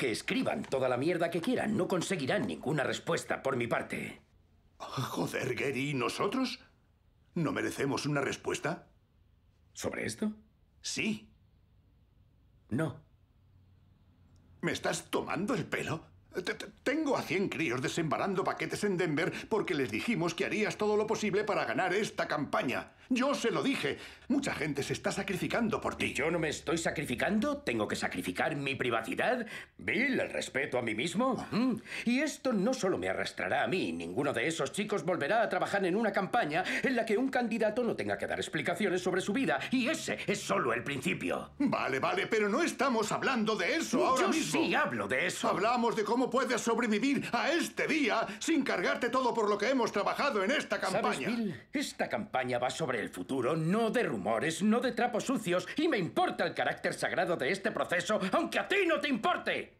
Que escriban toda la mierda que quieran. No conseguirán ninguna respuesta por mi parte. Joder, Gary, ¿y nosotros? ¿No merecemos una respuesta? ¿Sobre esto? Sí. No. ¿Me estás tomando el pelo? Tengo a 100 críos desembarando paquetes en Denver porque les dijimos que harías todo lo posible para ganar esta campaña. Yo se lo dije. Mucha gente se está sacrificando por ti. yo no me estoy sacrificando. Tengo que sacrificar mi privacidad, Bill, el respeto a mí mismo. Mm. Y esto no solo me arrastrará a mí. Ninguno de esos chicos volverá a trabajar en una campaña en la que un candidato no tenga que dar explicaciones sobre su vida. Y ese es solo el principio. Vale, vale, pero no estamos hablando de eso ahora mismo. Yo sí hablo de eso. Hablamos de cómo puedes sobrevivir a este día sin cargarte todo por lo que hemos trabajado en esta campaña. Bill? Esta campaña va sobre el futuro, no de rumores, no de trapos sucios, y me importa el carácter sagrado de este proceso, aunque a ti no te importe.